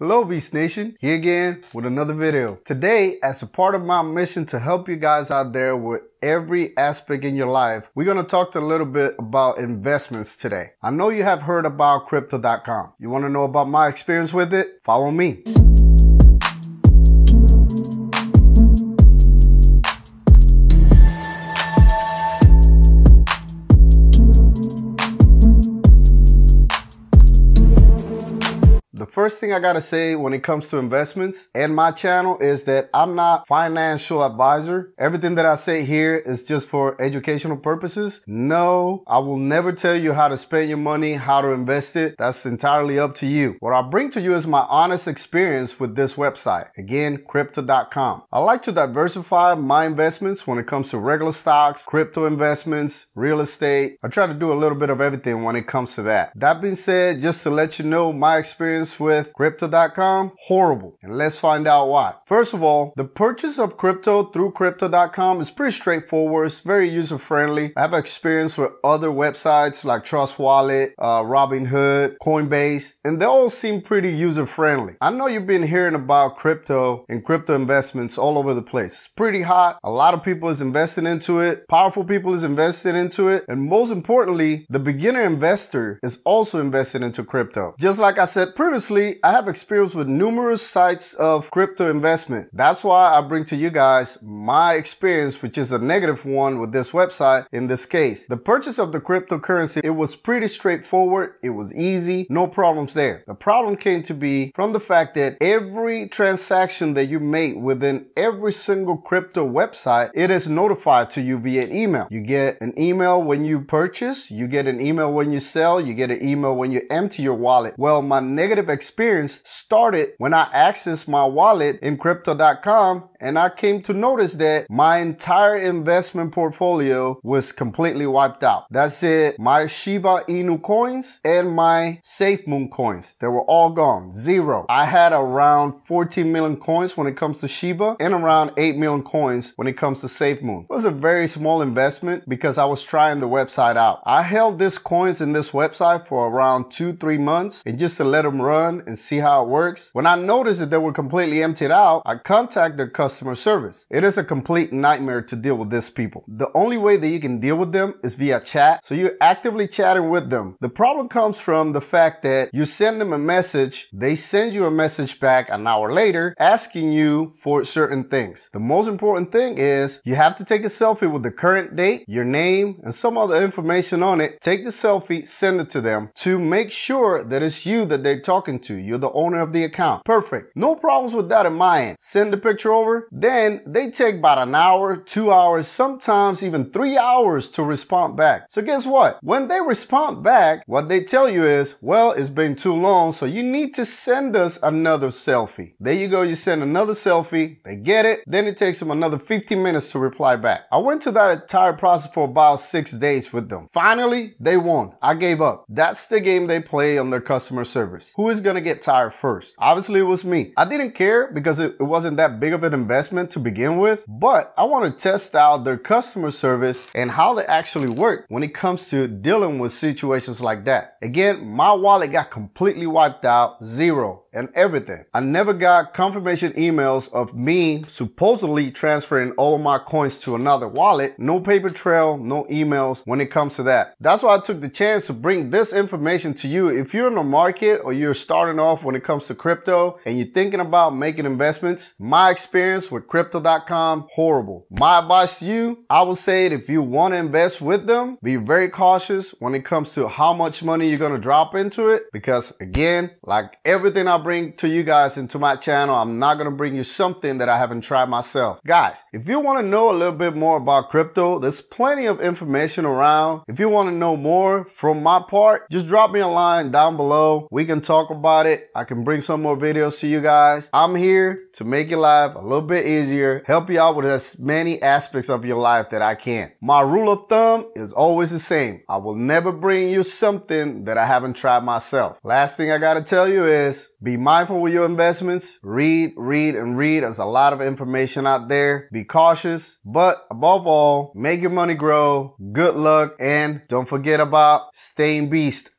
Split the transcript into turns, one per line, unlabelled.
Hello Beast Nation, here again with another video. Today, as a part of my mission to help you guys out there with every aspect in your life, we're gonna talk a little bit about investments today. I know you have heard about Crypto.com. You wanna know about my experience with it? Follow me. first thing I gotta say when it comes to investments and my channel is that I'm not financial advisor. Everything that I say here is just for educational purposes. No, I will never tell you how to spend your money, how to invest it. That's entirely up to you. What I bring to you is my honest experience with this website. Again, crypto.com. I like to diversify my investments when it comes to regular stocks, crypto investments, real estate. I try to do a little bit of everything when it comes to that. That being said, just to let you know my experience with Crypto.com? Horrible. And let's find out why. First of all, the purchase of crypto through Crypto.com is pretty straightforward. It's very user friendly. I have experience with other websites like Trust Wallet, uh, Robinhood, Coinbase, and they all seem pretty user friendly. I know you've been hearing about crypto and crypto investments all over the place. It's pretty hot. A lot of people is investing into it. Powerful people is investing into it. And most importantly, the beginner investor is also invested into crypto. Just like I said previously, Honestly, I have experience with numerous sites of crypto investment. That's why I bring to you guys my experience, which is a negative one with this website in this case. The purchase of the cryptocurrency, it was pretty straightforward. It was easy. No problems there. The problem came to be from the fact that every transaction that you make within every single crypto website, it is notified to you via email. You get an email when you purchase, you get an email when you sell, you get an email when you empty your wallet. Well, my negative experience experience started when I accessed my wallet in crypto.com and I came to notice that my entire investment portfolio was completely wiped out. That's it. My Shiba Inu coins and my SafeMoon coins, they were all gone. Zero. I had around 14 million coins when it comes to Shiba and around 8 million coins when it comes to SafeMoon. It was a very small investment because I was trying the website out. I held these coins in this website for around two, three months and just to let them run and see how it works. When I noticed that they were completely emptied out, I contacted the customer customer service. It is a complete nightmare to deal with these people. The only way that you can deal with them is via chat. So you're actively chatting with them. The problem comes from the fact that you send them a message, they send you a message back an hour later asking you for certain things. The most important thing is you have to take a selfie with the current date, your name, and some other information on it. Take the selfie, send it to them to make sure that it's you that they're talking to. You're the owner of the account. Perfect. No problems with that in my end. Send the picture over, then they take about an hour, two hours, sometimes even three hours to respond back. So guess what? When they respond back, what they tell you is, well, it's been too long, so you need to send us another selfie. There you go, you send another selfie, they get it, then it takes them another 15 minutes to reply back. I went to that entire process for about six days with them. Finally, they won. I gave up. That's the game they play on their customer service. Who is gonna get tired first? Obviously, it was me. I didn't care because it wasn't that big of an investment investment to begin with, but I want to test out their customer service and how they actually work when it comes to dealing with situations like that. Again, my wallet got completely wiped out, zero and everything. I never got confirmation emails of me supposedly transferring all my coins to another wallet. No paper trail, no emails when it comes to that. That's why I took the chance to bring this information to you. If you're in the market or you're starting off when it comes to crypto and you're thinking about making investments, my experience with crypto.com, horrible. My advice to you, I would say if you want to invest with them, be very cautious when it comes to how much money you're going to drop into it because again, like everything I bring to you guys into my channel, I'm not going to bring you something that I haven't tried myself. Guys, if you want to know a little bit more about crypto, there's plenty of information around. If you want to know more from my part, just drop me a line down below. We can talk about it. I can bring some more videos to you guys. I'm here to make your life a little bit easier, help you out with as many aspects of your life that I can. My rule of thumb is always the same. I will never bring you something that I haven't tried myself. Last thing I got to tell you is be be mindful with your investments. Read, read, and read. There's a lot of information out there. Be cautious, but above all, make your money grow. Good luck, and don't forget about staying beast.